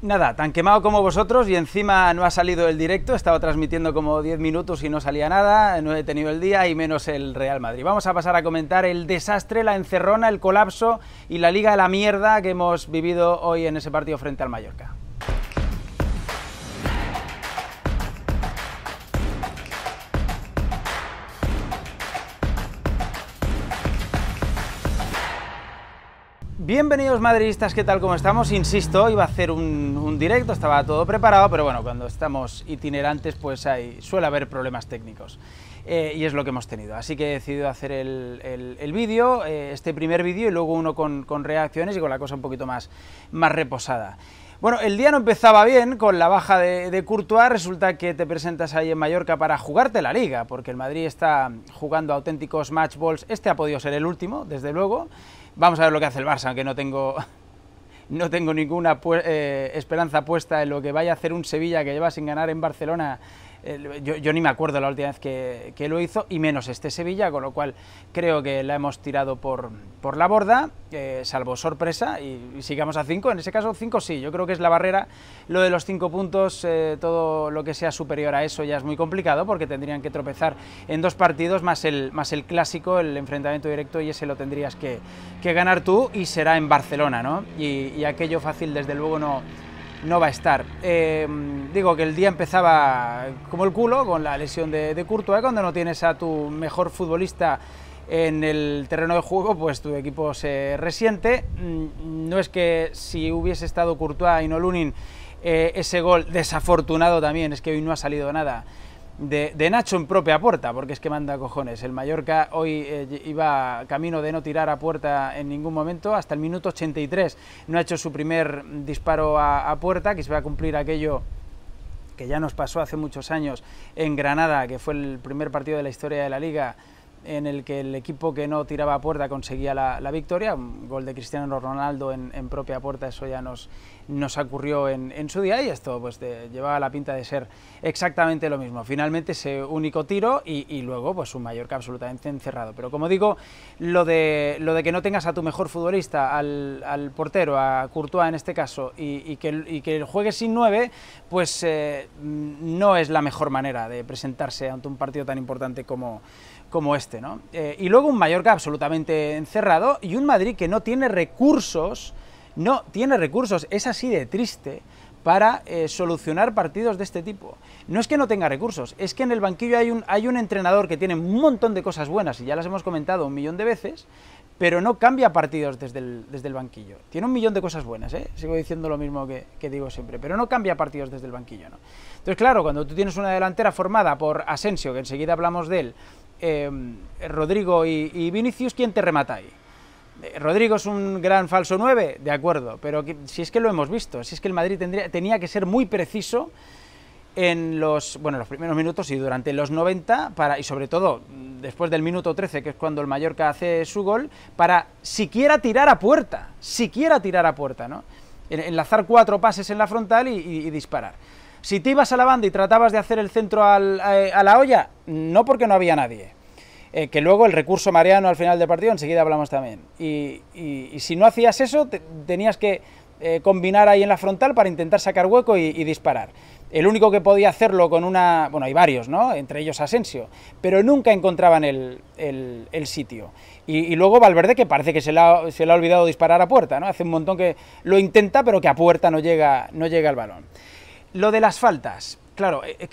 Nada, tan quemado como vosotros y encima no ha salido el directo, he estado transmitiendo como 10 minutos y no salía nada, no he tenido el día y menos el Real Madrid. Vamos a pasar a comentar el desastre, la encerrona, el colapso y la liga de la mierda que hemos vivido hoy en ese partido frente al Mallorca. Bienvenidos madridistas, ¿qué tal? ¿Cómo estamos? Insisto, iba a hacer un, directo, estaba todo preparado, pero bueno, cuando estamos itinerantes pues hay, suele haber problemas técnicos eh, y es lo que hemos tenido. Así que he decidido hacer el, vídeo, eh, este primer vídeo y luego uno con, reacciones y con la cosa un poquito más, más reposada. Bueno, el día no empezaba bien con la baja de, Courtois. Resulta que te presentas ahí en Mallorca para jugarte la liga, porque el Madrid está jugando auténticos matchballs. Este ha podido ser el último, desde luego. Vamos a ver lo que hace el Barça, aunque no tengo, no tengo ninguna eh, esperanza puesta en lo que vaya a hacer un Sevilla que lleva sin ganar en Barcelona yo, ni me acuerdo la última vez que, lo hizo, y menos este Sevilla, con lo cual creo que la hemos tirado por, por la borda, eh, salvo sorpresa, y, sigamos a cinco, en ese caso cinco sí, yo creo que es la barrera, lo de los cinco puntos, eh, todo lo que sea superior a eso ya es muy complicado, porque tendrían que tropezar en dos partidos, más el, más el clásico, el enfrentamiento directo, y ese lo tendrías que, ganar tú, y será en Barcelona, ¿no? y aquello fácil desde luego no no va a estar. Eh, digo que el día empezaba como el culo con la lesión de, de Courtois, eh, cuando no tienes a tu mejor futbolista en el terreno de juego, pues tu equipo se resiente. Mm, no es que si hubiese estado Courtois y no Lunin, eh, ese gol desafortunado también, es que hoy no ha salido nada de, Nacho en propia puerta, porque es que manda cojones. El Mallorca hoy eh, iba camino de no tirar a puerta en ningún momento, hasta el minuto 83 no ha hecho su primer disparo a puerta, que se va a cumplir aquello que ya nos pasó hace muchos años en Granada, que fue el primer partido de la historia de la liga en el que el equipo que no tiraba a puerta conseguía la, victoria, un gol de Cristiano Ronaldo en, propia puerta, eso ya nos, nos ocurrió en, su día y esto pues de, llevaba la pinta de ser exactamente lo mismo. Finalmente ese único tiro y, luego pues un Mallorca absolutamente encerrado. Pero como digo, lo de, lo de que no tengas a tu mejor futbolista, al, al portero, a Courtois en este caso, y, y que, y que sin nueve, pues eh, no es la mejor manera de presentarse ante un partido tan importante como como este. ¿no? Eh, y luego un Mallorca absolutamente encerrado y un Madrid que no tiene recursos, no tiene recursos, es así de triste para eh, solucionar partidos de este tipo. No es que no tenga recursos, es que en el banquillo hay un, hay un entrenador que tiene un montón de cosas buenas, y ya las hemos comentado un millón de veces, pero no cambia partidos desde el, desde el banquillo. Tiene un millón de cosas buenas, ¿eh? sigo diciendo lo mismo que, que, digo siempre, pero no cambia partidos desde el banquillo. ¿no? Entonces, claro, cuando tú tienes una delantera formada por Asensio, que enseguida hablamos de él, Em, Rodrigo y, Vinicius, ¿quién te remata ahí? Eh, Rodrigo es un gran falso 9, de acuerdo, pero si es que lo hemos visto, si es que el Madrid tenía que ser muy preciso en los, bueno, los primeros minutos y durante los 90, para, y sobre todo mm, después del minuto 13, que es cuando el Mallorca hace su gol, para siquiera tirar a puerta, siquiera tirar a puerta, ¿no? Enlazar cuatro pases en la frontal y disparar. Si te ibas a la banda y tratabas de hacer el centro eh, a, la olla, no porque no había nadie. Eh, que luego el recurso mariano al final del partido, enseguida hablamos también. Y, si no hacías eso, tenías que eh, combinar ahí en la frontal para intentar sacar hueco y, disparar. El único que podía hacerlo con una... Bueno, hay varios, ¿no? Entre ellos Asensio. Pero nunca encontraban el, sitio. Y, luego Valverde, que parece que se le, ha, olvidado disparar a puerta, ¿no? Hace un montón que lo intenta, pero que a puerta no llega, no llega el balón. Lo de las faltas, claro, eh, eh,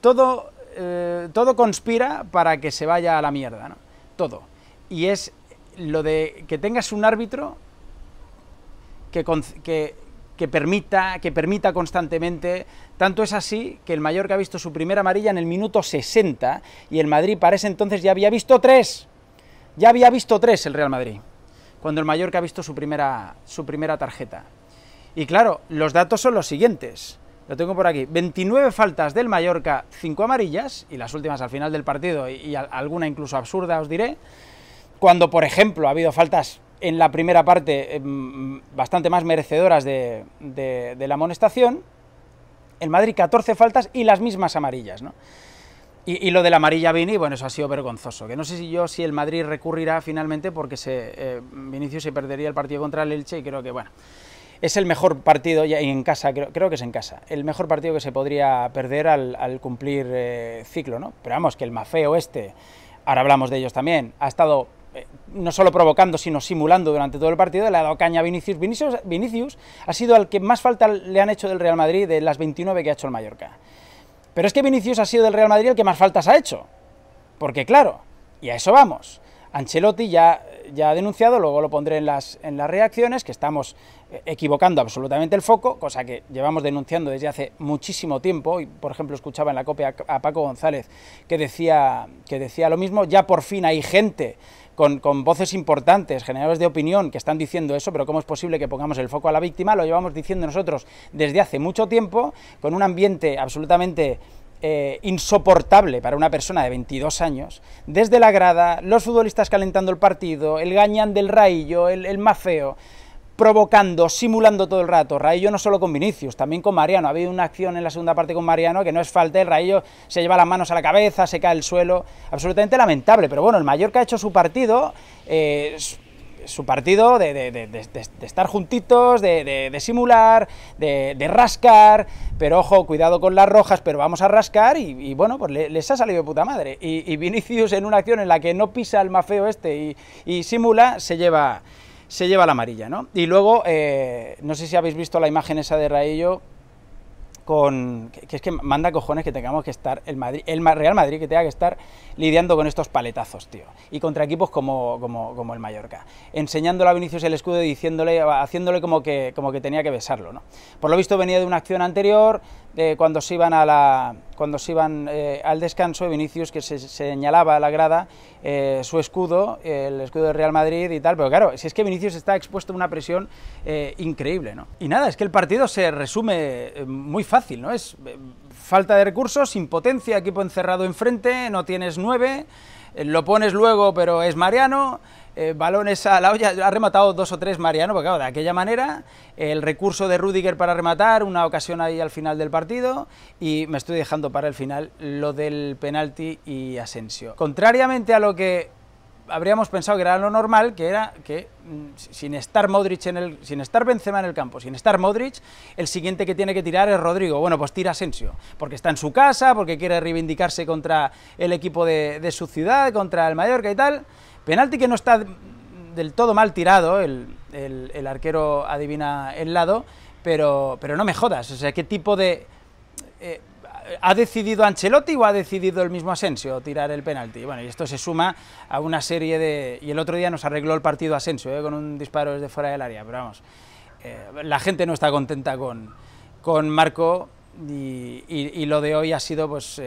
todo, eh, todo conspira para que se vaya a la mierda, ¿no? Todo. Y es lo de que tengas un árbitro que, permita, que permita constantemente. Tanto es así que el que ha visto su primera amarilla en el minuto 60 y el Madrid para ese entonces ya había visto tres. Ya había visto tres el Real Madrid, cuando el que ha visto su primera, su primera tarjeta. Y claro, los datos son los siguientes. Lo tengo por aquí. 29 faltas del Mallorca, 5 amarillas, y las últimas al final del partido, y, alguna incluso absurda os diré. Cuando, por ejemplo, ha habido faltas en la primera parte eh, bastante más merecedoras de, la amonestación. El Madrid 14 faltas y las mismas amarillas. ¿no? Y, lo de la amarilla Vini, bueno, eso ha sido vergonzoso. Que no sé si yo, si el Madrid recurrirá finalmente porque se, eh, Vinicius se perdería el partido contra el Elche y creo que, bueno es el mejor partido, y en casa, creo, creo, que es en casa, el mejor partido que se podría perder al, cumplir eh, ciclo, ¿no? Pero vamos, que el mafeo este, ahora hablamos de ellos también, ha estado eh, no solo provocando, sino simulando durante todo el partido, le ha dado caña a Vinicius. Vinicius, Vinicius ha sido al que más falta le han hecho del Real Madrid de las 29 que ha hecho el Mallorca. Pero es que Vinicius ha sido del Real Madrid el que más faltas ha hecho. Porque claro, y a eso vamos. Ancelotti ya, ya ha denunciado, luego lo pondré en las, en las reacciones, que estamos eh, equivocando absolutamente el foco, cosa que llevamos denunciando desde hace muchísimo tiempo, y por ejemplo escuchaba en la copia a Paco González que decía, que decía lo mismo, ya por fin hay gente con, con, voces importantes, generadores de opinión, que están diciendo eso, pero ¿cómo es posible que pongamos el foco a la víctima? Lo llevamos diciendo nosotros desde hace mucho tiempo, con un ambiente absolutamente eh, insoportable para una persona de 22 años, desde la grada, los futbolistas calentando el partido, el gañán del Raillo, el, el provocando, simulando todo el rato. Raillo no solo con Vinicius, también con Mariano. Ha habido una acción en la segunda parte con Mariano que no es falta, el Raillo se lleva las manos a la cabeza, se cae al suelo. Absolutamente lamentable, pero bueno, el Mallorca ha hecho su partido. Eh, su partido de, de, estar juntitos, de, simular, de, rascar, pero ojo, cuidado con las rojas, pero vamos a rascar y, bueno, pues les ha salido de puta madre. Y, Vinicius en una acción en la que no pisa el mafeo este y, simula, se lleva, se lleva la amarilla, ¿no? Y luego, eh, no sé si habéis visto la imagen esa de Raello con... que es que manda cojones que tengamos que estar, el, Madrid, el Real Madrid que tenga que estar lidiando con estos paletazos, tío, y contra equipos como, como, el Mallorca, enseñándole a Vinicius el escudo y diciéndole, haciéndole como que, como que tenía que besarlo, ¿no? Por lo visto venía de una acción anterior, cuando se iban, a la, cuando se iban eh, al descanso, Vinicius que se, señalaba a la grada eh, su escudo, el escudo de Real Madrid y tal, pero claro, si es que Vinicius está expuesto a una presión eh, increíble, ¿no? Y nada, es que el partido se resume muy fácil, ¿no? Es falta de recursos, impotencia, equipo encerrado enfrente, no tienes nueve, lo pones luego pero es Mariano, eh, balones a la olla, ha rematado dos o tres Mariano, porque claro, de aquella manera, el recurso de Rudiger para rematar, una ocasión ahí al final del partido, y me estoy dejando para el final lo del penalti y Asensio. Contrariamente a lo que habríamos pensado que era lo normal, que era que mm, sin estar Modric en el, sin estar Benzema en el campo, sin estar Modric, el siguiente que tiene que tirar es Rodrigo. Bueno, pues tira Asensio, porque está en su casa, porque quiere reivindicarse contra el equipo de, de su ciudad, contra el Mallorca y tal. Penalti que no está del todo mal tirado, el, el, arquero adivina el lado, pero, pero no me jodas, o sea, ¿qué tipo de... Eh, ¿Ha decidido Ancelotti o ha decidido el mismo Asensio tirar el penalti? Bueno, y esto se suma a una serie de... Y el otro día nos arregló el partido Asensio, eh, con un disparo desde fuera del área, pero vamos, eh, la gente no está contenta con, Marco y, y, lo de hoy ha sido pues...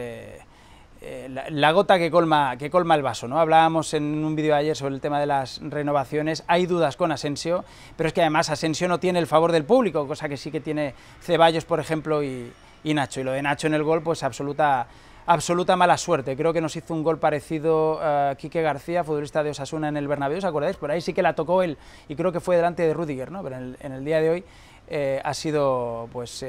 Eh, la, gota que colma, que colma el vaso. ¿no? Hablábamos en un vídeo ayer sobre el tema de las renovaciones, hay dudas con Asensio, pero es que además Asensio no tiene el favor del público, cosa que sí que tiene Ceballos, por ejemplo, y, Nacho. Y lo de Nacho en el gol, pues absoluta absoluta mala suerte. Creo que nos hizo un gol parecido a eh, Quique García, futbolista de Osasuna en el Bernabéu, ¿os acordáis? Por ahí sí que la tocó él y creo que fue delante de Rudiger, ¿no? Pero en el, día de hoy eh, ha sido pues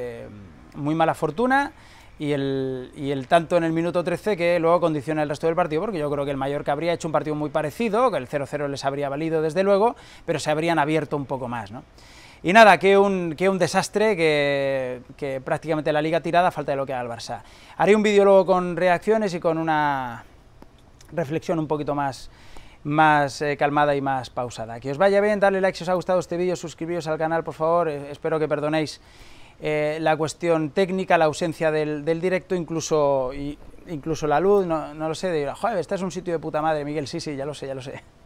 muy mala fortuna y el, tanto en el minuto 13 que luego condiciona el resto del partido, porque yo creo que el Mallorca habría hecho un partido muy parecido, que el 0-0 les habría valido desde luego, pero se habrían abierto un poco más. ¿no? Y nada, que un, que un desastre, que, prácticamente la liga tirada falta de lo que haga el Barça. Haré un vídeo luego con reacciones y con una reflexión un poquito más más eh, calmada y más pausada. Que os vaya bien, darle like si os ha gustado este vídeo, suscribiros al canal, por favor, eh, espero que perdonéis eh, la cuestión técnica, la ausencia del, directo, incluso, incluso la luz, no, lo sé, de joder, este es un sitio de puta madre, Miguel, sí, sí, ya lo sé, ya lo sé.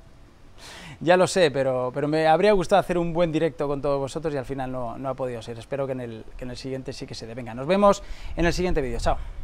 Ya lo sé, pero, pero me habría gustado hacer un buen directo con todos vosotros y al final no, ha podido ser. Espero que en, el, que en el siguiente sí que se dé. Venga, nos vemos en el siguiente vídeo. Chao.